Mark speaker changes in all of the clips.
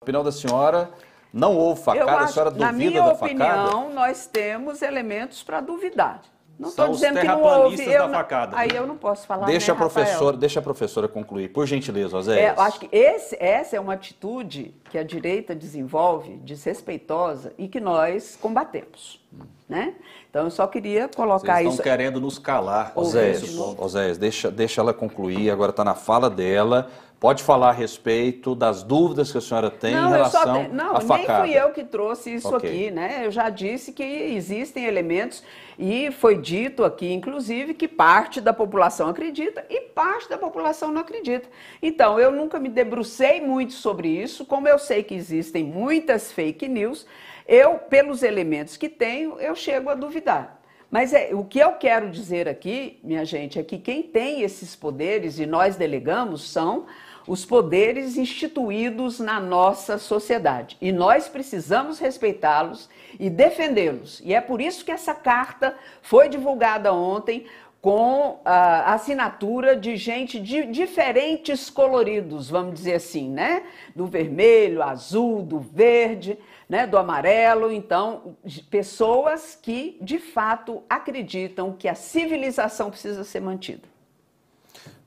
Speaker 1: opinião da senhora, não houve facada, acho, a senhora duvida da opinião, facada? Na minha opinião,
Speaker 2: nós temos elementos para duvidar. Não estou dizendo que não houve. Eu não, aí eu não posso falar. Deixa né, a professora,
Speaker 1: deixa a professora concluir, por gentileza, Zé. É,
Speaker 2: acho que esse, essa é uma atitude que a direita desenvolve, desrespeitosa e que nós combatemos. Né? Então, eu só queria colocar Vocês estão isso. Estão
Speaker 1: querendo nos calar. Oséias, Oséias deixa, deixa ela concluir, agora está na fala dela. Pode falar a respeito das dúvidas que a senhora tem não, em relação à facada. Não, nem fui eu que
Speaker 2: trouxe isso okay. aqui, né? Eu já disse que existem elementos e foi dito aqui, inclusive, que parte da população acredita e parte da população não acredita. Então, eu nunca me debrucei muito sobre isso, como eu sei que existem muitas fake news, eu, pelos elementos que tenho, eu chego a duvidar. Mas é, o que eu quero dizer aqui, minha gente, é que quem tem esses poderes e nós delegamos são os poderes instituídos na nossa sociedade. E nós precisamos respeitá-los e defendê-los. E é por isso que essa carta foi divulgada ontem com a assinatura de gente de diferentes coloridos, vamos dizer assim, né? Do vermelho, azul, do verde, né? do amarelo. Então, pessoas que de fato acreditam que a civilização precisa ser mantida.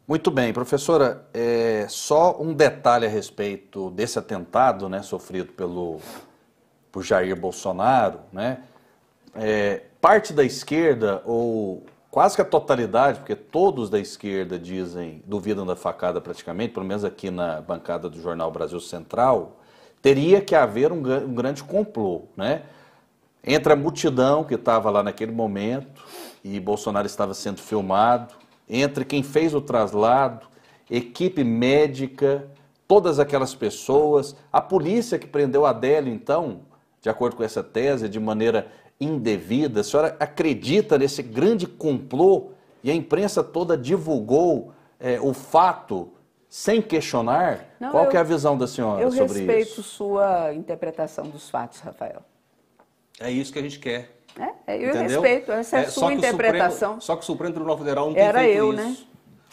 Speaker 1: Muito bem, professora, é, só um detalhe a respeito desse atentado né, sofrido pelo por Jair Bolsonaro, né? É, parte da esquerda ou quase que a totalidade, porque todos da esquerda dizem, duvidam da facada praticamente, pelo menos aqui na bancada do jornal Brasil Central, teria que haver um, um grande complô, né? Entre a multidão que estava lá naquele momento e Bolsonaro estava sendo filmado, entre quem fez o traslado, equipe médica, todas aquelas pessoas, a polícia que prendeu Adélio, então, de acordo com essa tese, de maneira indevida? A senhora acredita nesse grande complô e a imprensa toda divulgou é, o fato sem questionar? Não, Qual eu, que é a visão da senhora sobre isso? Eu respeito
Speaker 2: sua interpretação dos fatos, Rafael.
Speaker 3: É isso que a gente quer.
Speaker 2: É, é eu Entendeu? respeito, essa é a é, sua interpretação.
Speaker 3: Supremo, só que o Supremo Tribunal Federal não tem Era eu, isso. né?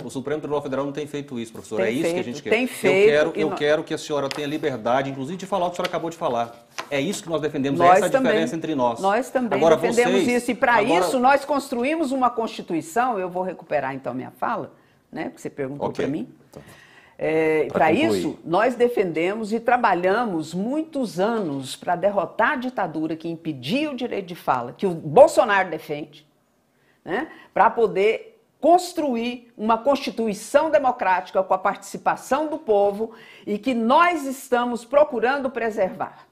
Speaker 3: O Supremo Tribunal Federal não tem feito isso, professor. Tem é isso feito, que a gente quer. Tem feito. Eu quero, eu quero que a senhora tenha liberdade, inclusive, de falar o que a senhora acabou de falar. É isso que nós defendemos, nós é essa também, diferença entre nós. Nós
Speaker 2: também agora, defendemos vocês, isso. E para agora... isso nós construímos uma Constituição, eu vou recuperar então minha fala, né? Porque você perguntou okay. para mim. Tá é, para isso, nós defendemos e trabalhamos muitos anos para derrotar a ditadura que impedia o direito de fala, que o Bolsonaro defende, né? para poder construir uma Constituição democrática com a participação do povo e que nós estamos procurando preservar.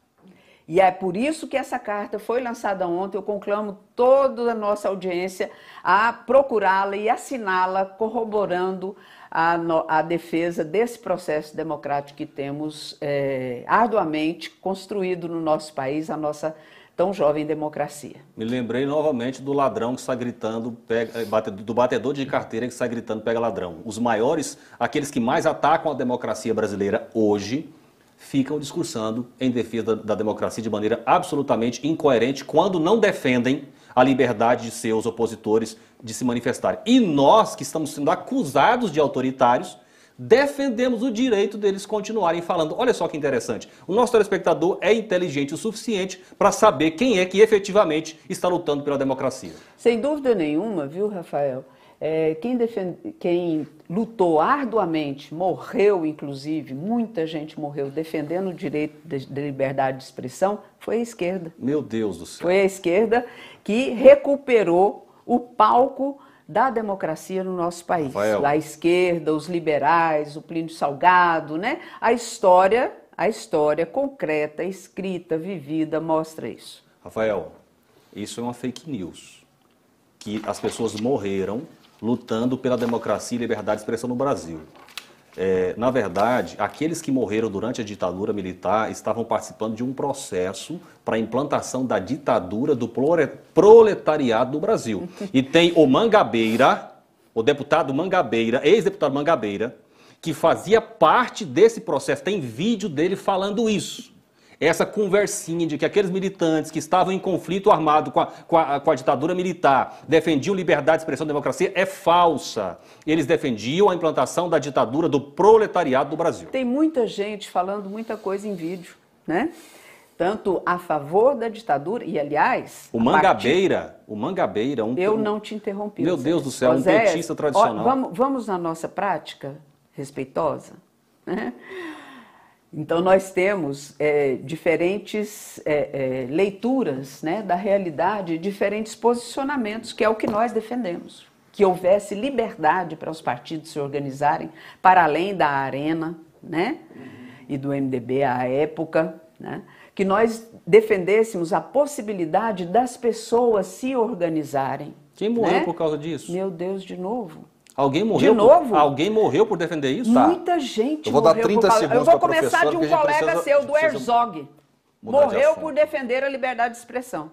Speaker 2: E é por isso que essa carta foi lançada ontem. Eu conclamo toda a nossa audiência a procurá-la e assiná-la, corroborando a, a, defesa desse processo democrático que temos é, arduamente construído no nosso país, a nossa tão jovem democracia.
Speaker 3: Me lembrei novamente do ladrão que está gritando, pega, eh, do batedor de carteira que está gritando pega ladrão. Os maiores, aqueles que mais atacam a democracia brasileira hoje, ficam discursando em defesa da democracia de maneira absolutamente incoerente quando não defendem a liberdade de seus opositores de se manifestar. E nós que estamos sendo acusados de autoritários, defendemos o direito deles continuarem falando. Olha só que interessante. O nosso telespectador é inteligente o suficiente para saber quem é que efetivamente está lutando pela democracia.
Speaker 2: Sem dúvida nenhuma, viu, Rafael? É, quem, defende, quem lutou arduamente, morreu inclusive, muita gente morreu defendendo o direito de liberdade de expressão, foi a esquerda. Meu Deus do céu. Foi a esquerda que recuperou o palco da democracia no nosso país. Rafael. A esquerda, os liberais, o Plínio Salgado, né? A história, a história concreta, escrita, vivida mostra isso.
Speaker 3: Rafael, isso é uma fake news. Que as pessoas morreram lutando pela democracia e liberdade de expressão no Brasil. É, na verdade, aqueles que morreram durante a ditadura militar estavam participando de um processo para a implantação da ditadura do proletariado do Brasil. E tem o Mangabeira, o deputado Mangabeira, ex-deputado Mangabeira, que fazia parte desse processo. Tem vídeo dele falando isso essa conversinha de que aqueles militantes que estavam em conflito armado com a, com a, com a ditadura militar defendiam liberdade, expressão e democracia é falsa. Eles defendiam a implantação da ditadura do proletariado do Brasil.
Speaker 2: Tem muita gente falando muita coisa em vídeo, né? Tanto a favor da ditadura, e aliás. O Mangabeira,
Speaker 3: partir... o Mangabeira, um. Eu não
Speaker 2: te interrompi. Meu Deus do céu, José, um é, petista tradicional. Ó, vamos, vamos na nossa prática respeitosa, né? Então, nós temos é, diferentes é, é, leituras né, da realidade, diferentes posicionamentos, que é o que nós defendemos. Que houvesse liberdade para os partidos se organizarem para além da arena né, e do MDB à época. Né, que nós defendêssemos a possibilidade das pessoas se organizarem. Quem morreu né? por causa disso? Meu Deus, de novo.
Speaker 3: Alguém morreu? De novo? Por, alguém morreu por defender isso? Tá. Muita
Speaker 2: gente Eu vou dar 30 por... segundos Eu vou começar de um colega precisa, seu, do Herzog.
Speaker 3: Morreu por
Speaker 2: defender a liberdade de expressão.